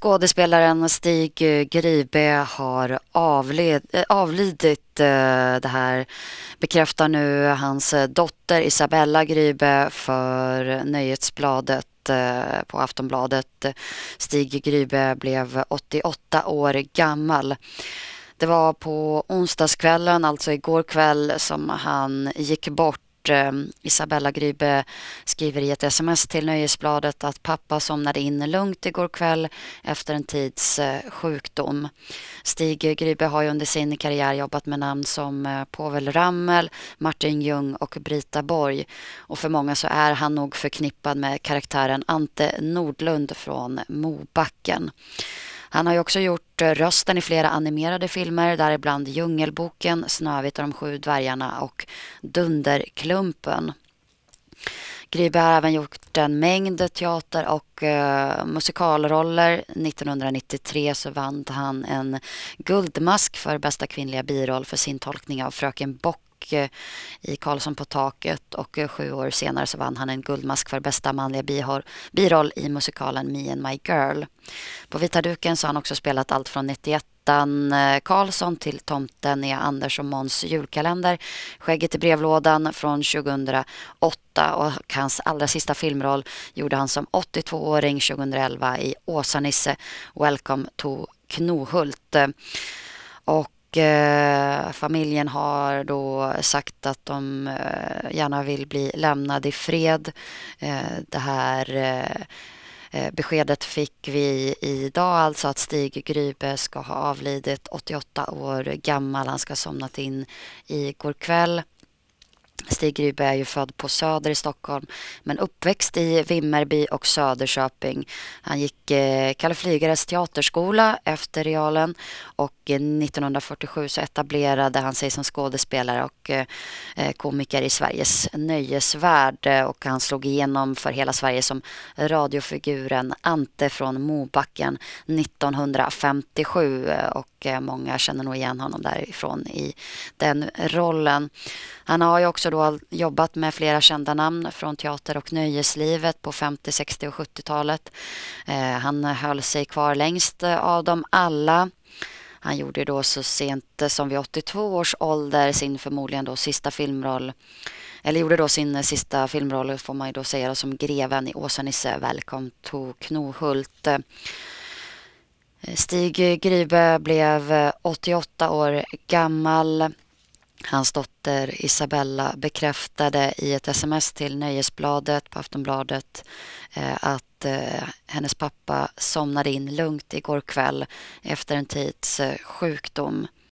Skådespelaren Stig eh, Gribe har avled, eh, avlidit. Eh, det här bekräftar nu hans dotter Isabella Gribe för Nöjesbladet på Aftonbladet. Stig Gribe blev 88 år gammal. Det var på onsdagskvällen, alltså igår kväll, som han gick bort Eh, Isabella Grybe skriver i ett sms till Nöjesbladet att pappa somnade in lugnt igår kväll efter en tids eh, sjukdom. Stig Grybe har ju under sin karriär jobbat med namn som eh, Povel Ramel, Martin Ljung och Brita Borg. Och för många så är han nog förknippad med karaktären Ante Nordlund från Mobacken. Han har ju också gjort eh, rösten i flera animerade filmer, däribland Djungelboken, Snövit och de sju dvärgarna och Dunderklumpen. Gribe har även gjort en mängd teater och eh, musikalroller. 1993 så vann han en guldmask för bästa kvinnliga biroll för sin tolkning av Fröken Bock och eh, i Karlsson på taket och eh, sju år senare så vann han en guldmask för bästa manliga biroll i musikalen Me and My Girl. På vita duken så har han också spelat allt från 91 eh, Karlsson till Tomten i Anders och Måns julkalender, Skägget i brevlådan från 2008 och hans allra sista filmroll gjorde han som 82-åring 2011 i Åsa-Nisse Welcome to Knohult. Och eh, familjen har då sagt att de eh, gärna vill bli lämnade i fred. Eh, det här eh, eh, beskedet fick vi idag, alltså att Stig Grybe ska ha avlidit 88 år gammal. Han ska ha somnat in igår kväll. Stig Rydberg är ju född på Söder i Stockholm men uppväxt i Vimmerby och Söderköping. Han gick eh, Kalle Flygares teaterskola efter realen och 1947 eh, så etablerade han sig som skådespelare och eh, eh komiker i Sveriges nöjesvärld eh, och han slog igenom för hela Sverige som radiofiguren Ante från Mobacken 1957 och eh, många känner nog igen honom därifrån i den rollen. Han har ju också också då jobbat med flera kända namn från teater och nöjeslivet på 50, 60 och 70-talet. Eh, han höll sig kvar längst eh, av dem alla. Han gjorde då så sent som vid 82 års ålder sin förmodligen då sista filmroll, eller gjorde då sin eh, sista filmroll får man ju då säga då, som greven i Åsa-Nisse Välkommen to Knohult. Stig Grybe blev 88 år gammal. Hans dotter Isabella bekräftade i ett sms till Nöjesbladet på Aftonbladet eh, att eh, hennes pappa somnade in lugnt igår kväll efter en tids eh, sjukdom.